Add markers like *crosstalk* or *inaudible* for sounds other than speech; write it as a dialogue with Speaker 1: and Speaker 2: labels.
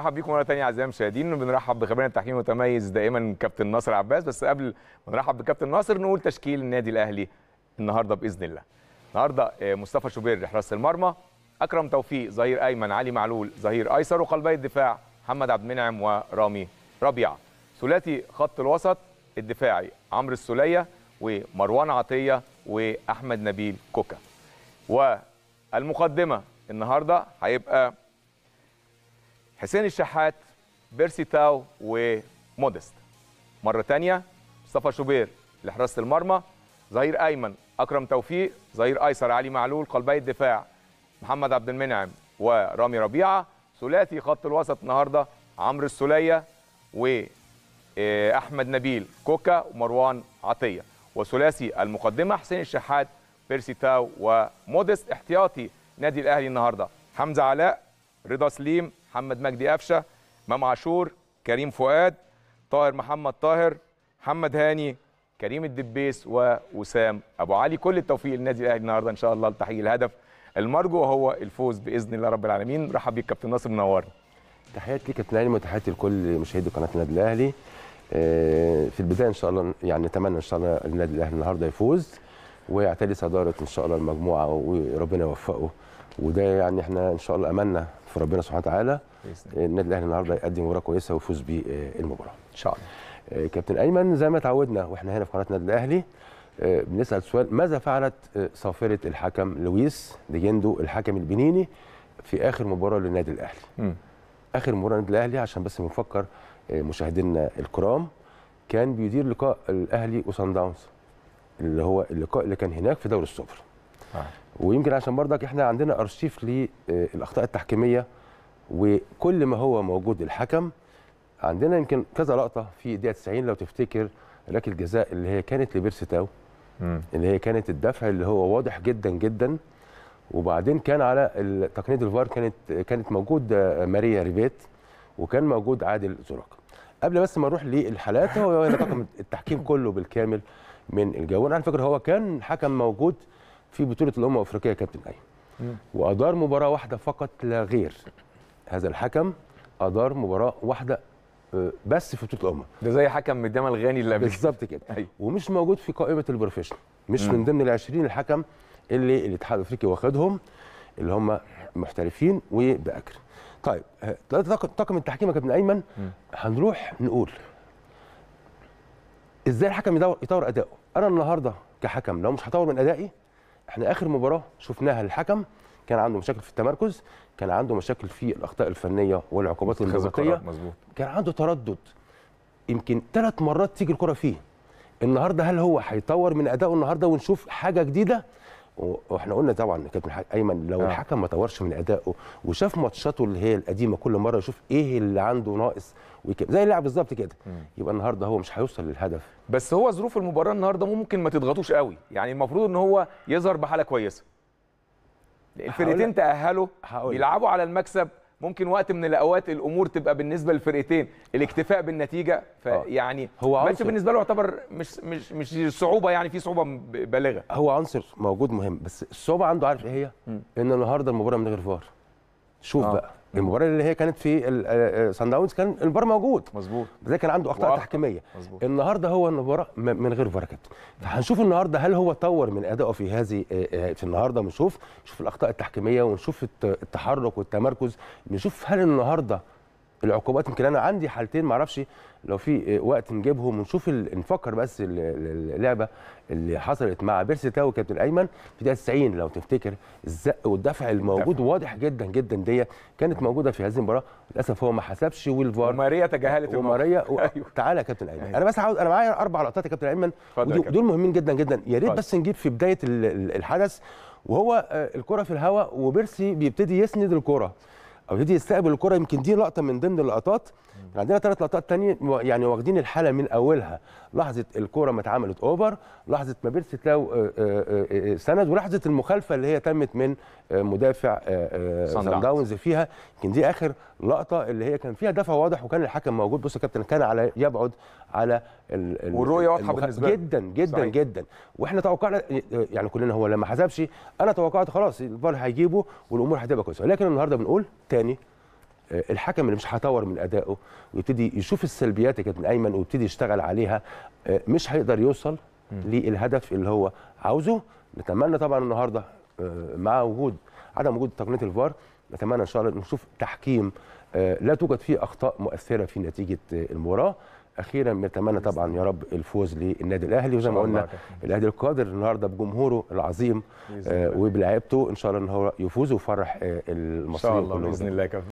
Speaker 1: مرحب بيكم مره ثانيه اعزائي المشاهدين بنرحب بخبرنا التحكيم المتميز دائما كابتن ناصر عباس بس قبل ما نرحب بكابتن ناصر نقول تشكيل النادي الاهلي النهارده باذن الله النهارده آه، مصطفى شوبير حراس المرمى اكرم توفيق ظهير ايمن علي معلول ظهير ايسر وقلبي الدفاع محمد عبد المنعم ورامي ربيعه ثلاثي خط الوسط الدفاعي عمرو السوليه ومروان عطيه واحمد نبيل كوكا والمقدمه النهارده هيبقى حسين الشحات بيرسي تاو ومودست مرة تانية مصطفى شوبير لحراسة المرمى ظهير أيمن أكرم توفيق ظهير أيسر علي معلول قلبي الدفاع محمد عبد المنعم ورامي ربيعة ثلاثي خط الوسط النهاردة عمرو السولية وأحمد آه، نبيل كوكا ومروان عطية وثلاثي المقدمة حسين الشحات بيرسي تاو ومودست احتياطي نادي الأهلي النهاردة حمزة علاء رضا سليم محمد مجدي قفشه امام عاشور كريم فؤاد طاهر محمد طاهر محمد هاني كريم الدبيس ووسام ابو علي كل التوفيق للنادي الاهلي النهارده ان شاء الله لتحقيق الهدف المرجو وهو الفوز باذن الله رب العالمين رحب بيك كابتن ناصر منورنا
Speaker 2: تحياتي لك كابتن علي وتحياتي لكل مشاهدي قناه النادي الاهلي آه، في البدايه ان شاء الله يعني نتمنى ان شاء الله النادي الاهلي النهارده يفوز ويعتلي صداره ان شاء الله المجموعه وربنا يوفقه وده يعني احنا ان شاء الله املنا في ربنا سبحانه وتعالى النادي الاهلي النهارده يقدم مباراه كويسه ويفوز بالمباراه آه، ان شاء الله آه، كابتن ايمن زي ما تعودنا واحنا هنا في قناه النادي الاهلي آه، بنسال سؤال ماذا فعلت صافره الحكم لويس ديجندو الحكم البنيني في اخر مباراه للنادي الاهلي م. اخر مباراه للنادي الاهلي عشان بس بنفكر مشاهدينا الكرام كان بيدير لقاء الاهلي وسان داونز اللي هو اللقاء اللي كان هناك في دوري السوبر آه. ويمكن عشان برضك احنا عندنا ارشيف للاخطاء التحكيميه وكل ما هو موجود الحكم عندنا يمكن كذا لقطه في دقيقه 90 لو تفتكر ركله الجزاء اللي هي كانت تاو اللي هي كانت الدفع اللي هو واضح جدا جدا وبعدين كان على تقنيه الفار كانت كانت موجود آه، ماريا ريفيت وكان موجود عادل زراقه قبل بس ما نروح للحالات هو التحكيم كله بالكامل من الجوان على فكره هو كان حكم موجود في بطوله الامم الافريقيه كابتن ايمن وادار مباراه واحده فقط لا غير هذا الحكم ادار مباراه واحده آه، بس في بطوله الامم ده زي حكم مدام الغاني اللي بالظبط كده ومش موجود في قائمه البروفيشنال مش من ضمن ال 20 الحكم اللي الاتحاد الافريقي واخدهم اللي هم محترفين وباكر طيب آه، طاقم التحكيم يا كابتن ايمن هنروح نقول ازاي الحكم يطور اداؤه انا النهارده كحكم لو مش هطور من ادائي احنا اخر مباراه شفناها الحكم كان عنده مشاكل في التمركز كان عنده مشاكل في الاخطاء الفنيه والعقوبات النمطيه كان عنده تردد يمكن ثلاث مرات تيجي الكره فيه النهارده هل هو هيطور من اداؤه النهارده ونشوف حاجه جديده واحنا قلنا طبعا كابتن ايمن لو آه. الحكم ما طورش من ادائه وشاف ماتشاته اللي هي القديمه كل مره يشوف ايه اللي عنده ناقص ويكمل زي اللاعب بالظبط كده يبقى النهارده هو مش هيوصل للهدف بس هو ظروف المباراه النهارده ممكن ما تضغطوش قوي يعني المفروض ان هو يظهر بحاله كويسه
Speaker 1: الفرقتين تاهلوا بيلعبوا على المكسب ممكن وقت من الاوقات الامور تبقى بالنسبه للفرقتين الاكتفاء بالنتيجه فيعني آه. هو عنصر بالنسبه له يعتبر
Speaker 2: مش مش مش صعوبه يعني في صعوبه بالغه هو عنصر موجود مهم بس الصعوبه عنده عارف ايه هي؟ ان النهارده المباراه من غير فار شوف أوه. بقى المباراه اللي هي كانت في سان داونز آه، آه، كان الفار موجود مظبوط ده كان عنده اخطاء تحكيميه مزبوط. النهارده هو المباراه من غير فار كابتن النهارده هل هو طور من ادائه في هذه آه، في النهارده ونشوف نشوف الاخطاء التحكيميه ونشوف التحرك والتمركز نشوف هل النهارده العقوبات يمكن انا عندي حالتين ما اعرفش لو في وقت نجيبهم ونشوف نفكر بس اللعبه اللي حصلت مع بيرسي تاو وكابتن ايمن في دقيقه 90 لو تفتكر الزق والدفع الموجود دفع. واضح جدا جدا دي كانت موجوده في هذه المباراه للاسف هو ما حسبش والفار وماريا تجاهلت وماريا و... *laughs* أيوه. تعالى يا كابتن ايمن أيوه. انا بس عاوز انا معايا اربع لقطات يا كابتن ايمن دول مهمين جدا جدا يا ريت بس نجيب في بدايه الحدث وهو آه، الكره في الهواء وبيرسي بيبتدي يسند الكره او يبتدي يستقبل الكره يمكن دي لقطه من ضمن اللقطات عندنا ثلاث لقطات ثانيه يعني واخدين الحاله من اولها لحظه الكره ما اتعملت اوفر لحظه ما بيرسي تلاو آه، آه، آه، سند ولحظه المخالفه اللي هي تمت من مدافع سان داونز فيها يمكن دي اخر لقطه اللي هي كان فيها دفع واضح وكان الحكم موجود بص يا كابتن كان على يبعد على والرؤيه واضحه بالنسبه جدا جدا صحيح. جدا واحنا توقعنا يعني كلنا هو لما حسبش انا توقعت خلاص الفار هيجيبه والامور هتبقى كويسه لكن النهارده بنقول الثاني آه، الحكم اللي مش هيطور من ادائه ويبتدي يشوف السلبيات اللي كانت من ايمن ويبتدي يشتغل عليها آه، مش هيقدر يوصل للهدف اللي هو عاوزه نتمنى طبعا النهارده آه، مع وجود عدم وجود تقنيه الفار نتمنى ان شاء الله نشوف تحكيم لا توجد فيه اخطاء مؤثره في نتيجه المباراه اخيرا بنتمنى طبعا يا رب الفوز للنادي الاهلي وزي ما قلنا الاهلي القادر النهارده بجمهوره العظيم آه، وبلاعيبته ان شاء الله ان هو يفوز ويفرح المصريين آه، ان شاء الله باذن الله